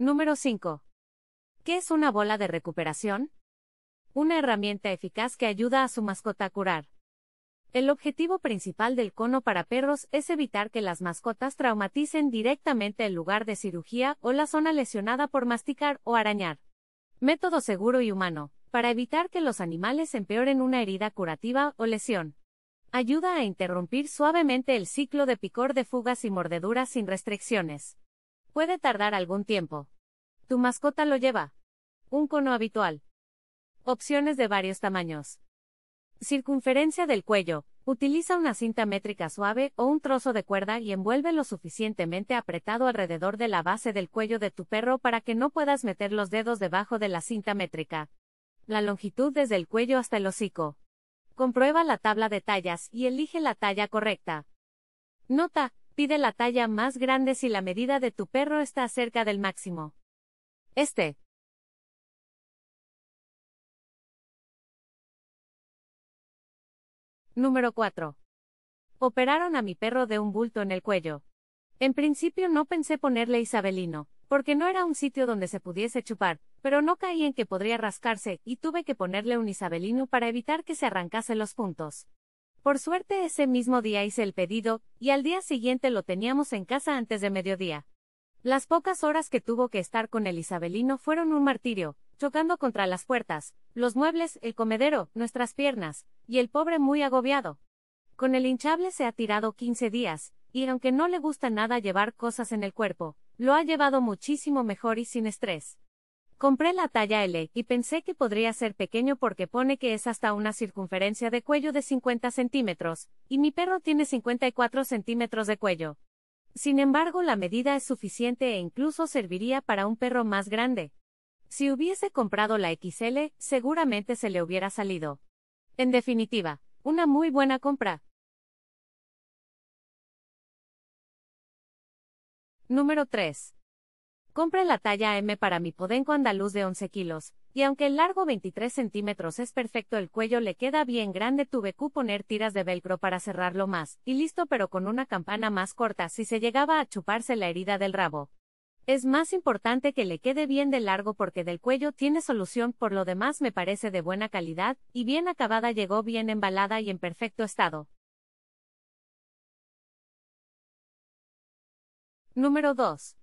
Número 5. ¿Qué es una bola de recuperación? Una herramienta eficaz que ayuda a su mascota a curar. El objetivo principal del cono para perros es evitar que las mascotas traumaticen directamente el lugar de cirugía o la zona lesionada por masticar o arañar. Método seguro y humano, para evitar que los animales empeoren una herida curativa o lesión. Ayuda a interrumpir suavemente el ciclo de picor de fugas y mordeduras sin restricciones. Puede tardar algún tiempo. Tu mascota lo lleva. Un cono habitual. Opciones de varios tamaños. Circunferencia del cuello. Utiliza una cinta métrica suave o un trozo de cuerda y envuelve lo suficientemente apretado alrededor de la base del cuello de tu perro para que no puedas meter los dedos debajo de la cinta métrica. La longitud desde el cuello hasta el hocico. Comprueba la tabla de tallas y elige la talla correcta. Nota, pide la talla más grande si la medida de tu perro está cerca del máximo. Este. Número 4. Operaron a mi perro de un bulto en el cuello. En principio no pensé ponerle Isabelino, porque no era un sitio donde se pudiese chupar, pero no caí en que podría rascarse y tuve que ponerle un Isabelino para evitar que se arrancase los puntos. Por suerte ese mismo día hice el pedido, y al día siguiente lo teníamos en casa antes de mediodía. Las pocas horas que tuvo que estar con el isabelino fueron un martirio, chocando contra las puertas, los muebles, el comedero, nuestras piernas, y el pobre muy agobiado. Con el hinchable se ha tirado 15 días, y aunque no le gusta nada llevar cosas en el cuerpo, lo ha llevado muchísimo mejor y sin estrés. Compré la talla L y pensé que podría ser pequeño porque pone que es hasta una circunferencia de cuello de 50 centímetros, y mi perro tiene 54 centímetros de cuello. Sin embargo, la medida es suficiente e incluso serviría para un perro más grande. Si hubiese comprado la XL, seguramente se le hubiera salido. En definitiva, una muy buena compra. Número 3. Compré la talla M para mi podenco andaluz de 11 kilos, y aunque el largo 23 centímetros es perfecto el cuello le queda bien grande tuve que poner tiras de velcro para cerrarlo más, y listo pero con una campana más corta si se llegaba a chuparse la herida del rabo. Es más importante que le quede bien de largo porque del cuello tiene solución, por lo demás me parece de buena calidad, y bien acabada llegó bien embalada y en perfecto estado. Número 2.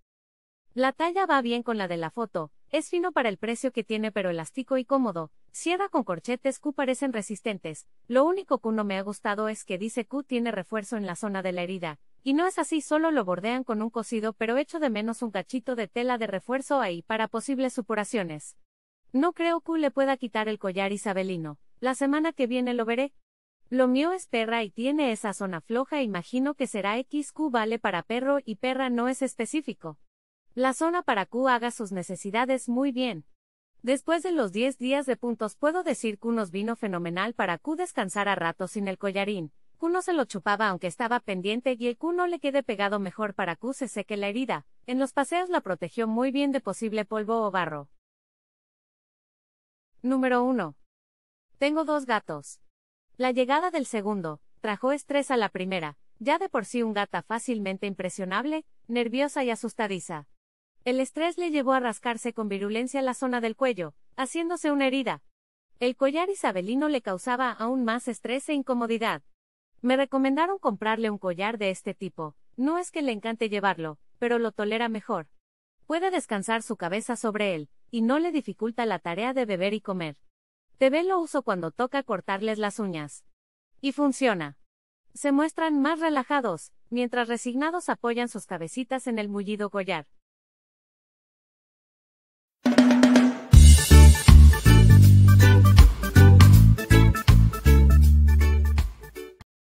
La talla va bien con la de la foto, es fino para el precio que tiene pero elástico y cómodo, cierra con corchetes Q parecen resistentes, lo único que no me ha gustado es que dice Q tiene refuerzo en la zona de la herida, y no es así solo lo bordean con un cosido pero echo de menos un cachito de tela de refuerzo ahí para posibles supuraciones. No creo Q le pueda quitar el collar isabelino, la semana que viene lo veré. Lo mío es perra y tiene esa zona floja imagino que será XQ vale para perro y perra no es específico. La zona para Q haga sus necesidades muy bien. Después de los 10 días de puntos puedo decir Q nos vino fenomenal para Q descansar a rato sin el collarín. Q no se lo chupaba aunque estaba pendiente y el Q no le quede pegado mejor para Q se seque la herida. En los paseos la protegió muy bien de posible polvo o barro. Número 1. Tengo dos gatos. La llegada del segundo, trajo estrés a la primera, ya de por sí un gata fácilmente impresionable, nerviosa y asustadiza. El estrés le llevó a rascarse con virulencia la zona del cuello, haciéndose una herida. El collar isabelino le causaba aún más estrés e incomodidad. Me recomendaron comprarle un collar de este tipo. No es que le encante llevarlo, pero lo tolera mejor. Puede descansar su cabeza sobre él, y no le dificulta la tarea de beber y comer. TV lo uso cuando toca cortarles las uñas. Y funciona. Se muestran más relajados, mientras resignados apoyan sus cabecitas en el mullido collar.